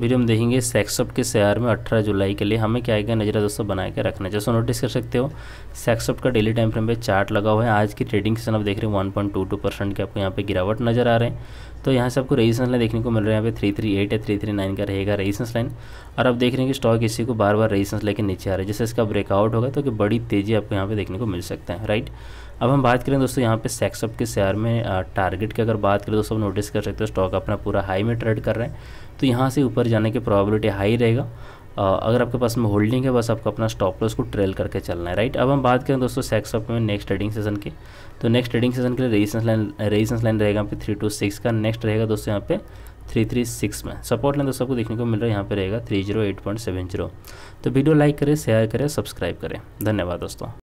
video में देखेंगे सेक्सअप के शेयर में 18 जुलाई के लिए हमें क्या क्या नजरा दोस्तों बना के रखना जैसे नोटिस कर सकते हो सेक्सअप का डेली टाइम फ्रेम पे चार्ट लगा हुआ है आज की ट्रेडिंग सेशन आप देख रहे हैं 1.22 परसेंट के आपको यहाँ पे गिरावट नजर आ रहे हैं तो यहाँ से आपको रेजिस्टेंस लाइन देखने को मिल रहा है यहाँ पे थ्री थ्री एट या थ्री थ्री नाइन का रहेगा रेजिस्टेंस लाइन और आप देख रहे हैं कि स्टॉक इसी को बार बार रेजिस्टेंस लेकर नीचे आ रहा है जैसे इसका ब्रेकआउट होगा तो कि बड़ी तेज़ी आपको यहाँ पे देखने को मिल सकता है राइट अब हम बात करें दोस्तों यहाँ पे सेक्सअप के शेयर में टारगेट की अगर बात करें दोस्तों नोटिस कर सकते हो स्टॉक अपना पूरा हाई में ट्रेड कर रहे हैं तो यहाँ से ऊपर जाने की प्रॉबिलिटी हाई रहेगा अगर आपके पास में होल्डिंग है बस आपको अपना स्टॉप लॉस को ट्रेल करके चलना है राइट अब हम बात करें दोस्तों सेक्स ऑफ में नेक्स्ट ट्रेडिंग सेशन की तो नेक्स्ट ट्रेडिंग सेशन के लिए रेजिस्टेंस लाइन रेजिस्टेंस लाइन रहेगा यहाँ पे थ्री टू सिक्स का नेक्स्ट रहेगा दोस्तों यहाँ पे थ्री थ्री सिक्स में सपोर्ट लाइन दोस्तों आपको देखने को मिल रहा है यहाँ पर रहेगा three zero eight point seven zero तो वीडियो लाइक करें शेयर करें सब्सक्राइब करें धन्यवाद दोस्तों